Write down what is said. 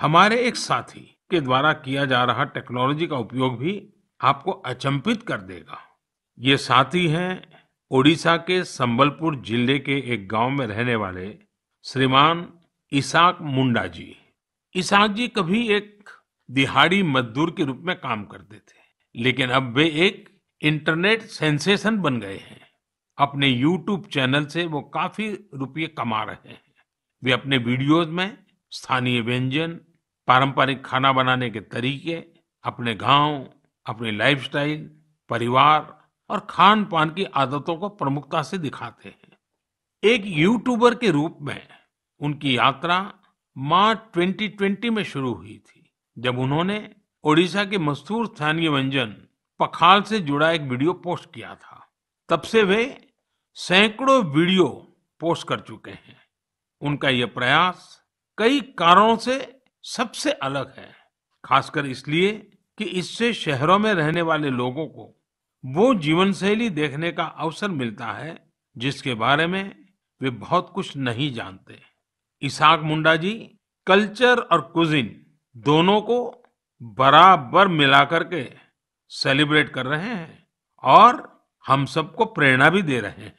हमारे एक साथी के द्वारा किया जा रहा टेक्नोलॉजी का उपयोग भी आपको अचंभित कर देगा ये साथी हैं ओडिशा के संबलपुर जिले के एक गांव में रहने वाले श्रीमान इसाक मुंडा जी इसाक जी कभी एक दिहाड़ी मजदूर के रूप में काम करते थे लेकिन अब वे एक इंटरनेट सेंसेशन बन गए हैं अपने यूट्यूब चैनल से वो काफी रुपये कमा रहे हैं वे अपने वीडियोज में स्थानीय व्यंजन पारंपरिक खाना बनाने के तरीके अपने गांव अपनी लाइफस्टाइल परिवार और खान पान की आदतों को प्रमुखता से दिखाते हैं एक यूट्यूबर के रूप में उनकी यात्रा मार्च 2020 में शुरू हुई थी जब उन्होंने ओडिशा के मशहूर स्थानीय व्यंजन पखाल से जुड़ा एक वीडियो पोस्ट किया था तब से वे सैकड़ों वीडियो पोस्ट कर चुके हैं उनका यह प्रयास कई कारणों से सबसे अलग है खासकर इसलिए कि इससे शहरों में रहने वाले लोगों को वो जीवन शैली देखने का अवसर मिलता है जिसके बारे में वे बहुत कुछ नहीं जानते इसाक मुंडा जी कल्चर और कुजिन दोनों को बराबर मिला करके सेलिब्रेट कर रहे हैं और हम सबको प्रेरणा भी दे रहे हैं